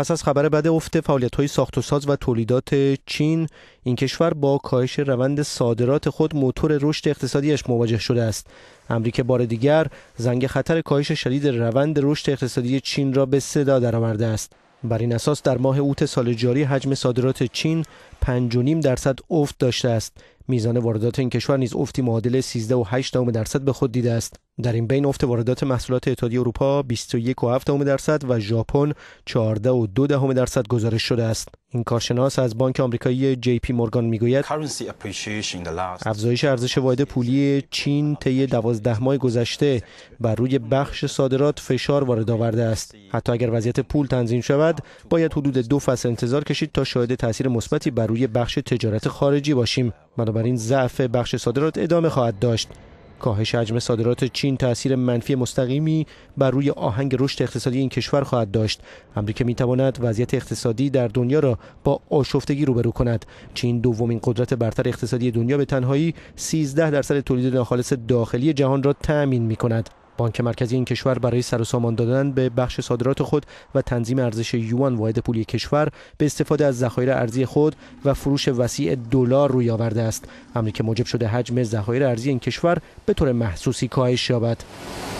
پس از خبر بعد افت فعالیت های ساخت و ساز و تولیدات چین این کشور با کاهش روند صادرات خود موتور رشد اقتصادیش مواجه شده است امریکا بار دیگر زنگ خطر کاهش شدید روند رشد اقتصادی چین را به صدا درآورده است بر این اساس در ماه اوت سال جاری حجم صادرات چین 5.5 درصد افت داشته است میزان واردات این کشور نیز افتی معادل 13.8 درصد به خود دیده است در این بین افت واردات محصولات اتحادیه اروپا 21.7 درصد و ژاپن 14.2 درصد گزارش شده است. این کارشناس از بانک آمریکایی جی پی مورگان میگوید افزایش ارزش واحد پولی چین طی 12 ماه گذشته بر روی بخش صادرات فشار وارد آورده است. حتی اگر وضعیت پول تنظیم شود، باید حدود دو فصل انتظار کشید تا شاهد تاثیر مثبتی بر روی بخش تجارت خارجی باشیم. بنابراین ضعف بخش صادرات ادامه خواهد داشت. کاهش حجم صادرات چین تاثیر منفی مستقیمی بر روی آهنگ رشد اقتصادی این کشور خواهد داشت آمریکا می تواند وضعیت اقتصادی در دنیا را با آشفتگی روبرو کند چین دومین قدرت برتر اقتصادی دنیا به تنهایی 13 درصد تولید ناخالص داخلی جهان را تأمین می کند بانک مرکزی این کشور برای سر دادن به بخش صادرات خود و تنظیم ارزش یوان واحد پولی کشور به استفاده از ذخایر ارزی خود و فروش وسیع دلار روی آورده است امری که موجب شده حجم ذخایر ارزی این کشور به طور محسوسی کاهش یابد